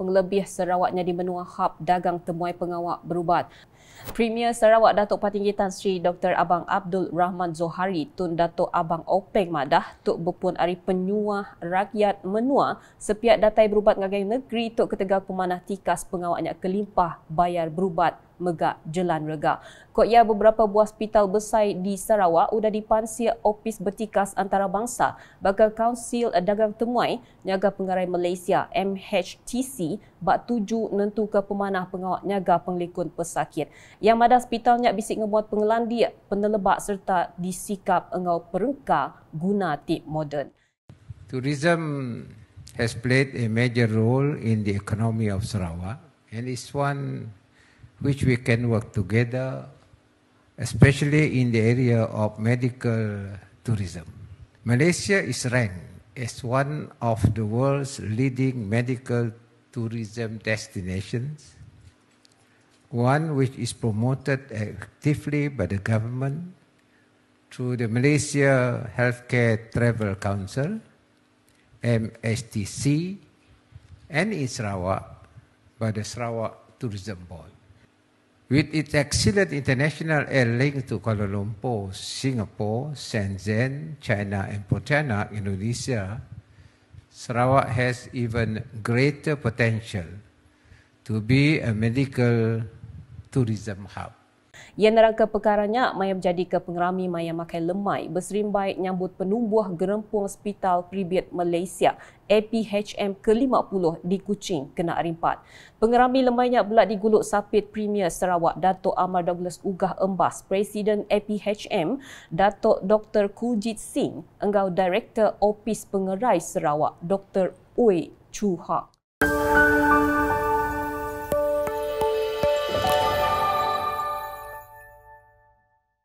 penglebih Sarawaknya di menua hub dagang temuai pengawak berubat. Premier Sarawak Datuk Patinggi Tan Sri Dr. Abang Abdul Rahman Zohari Tun Datuk Abang Openg Madah Tuk Bepun Ari Penyuah Rakyat Menua sepiak datai berubat ngagai negeri Tuk Ketegal Pemanah Tikas pengawaknya kelimpah bayar berubat megak jelan rega. Kok ya beberapa buah hospital besar di Sarawak sudah dipansir opis bertikas antarabangsa Bagi Kaunsil Dagang Temuai Niaga Pengarai Malaysia MHTC bak tuju nentu ke pemanah pengawak niaga penglikun pesakit. Yang mada hospitalnya bisik ngebuat pengelandi penelebak serta disikap engau perengka guna tip moden. Tourism has played a major role in the economy of Sarawak and it's one which we can work together, especially in the area of medical tourism. Malaysia is ranked as one of the world's leading medical tourism destinations, one which is promoted actively by the government through the Malaysia Healthcare Travel Council, MSTC, and in Sarawak by the Sarawak Tourism Board. With its excellent international air link to Kuala Lumpur, Singapore, Shenzhen, China, and Pontianak, Indonesia, Sarawak has even greater potential to be a medical tourism hub. Ia nerang pekarannya maya menjadi kepengerami maya makan lemai berserimbai nyambut penumbuh gerempung Hospital Pribiat Malaysia APHM ke-50 di Kuching kena arimpat Pengerami lemainya belak digulut sapit Premier Sarawak Dato' Amar Douglas Ugah Embas, Presiden APHM Dato' Dr. Kujit Singh, Engau Direktur Opis Pengerai Sarawak Dr. Oi Chu Hak.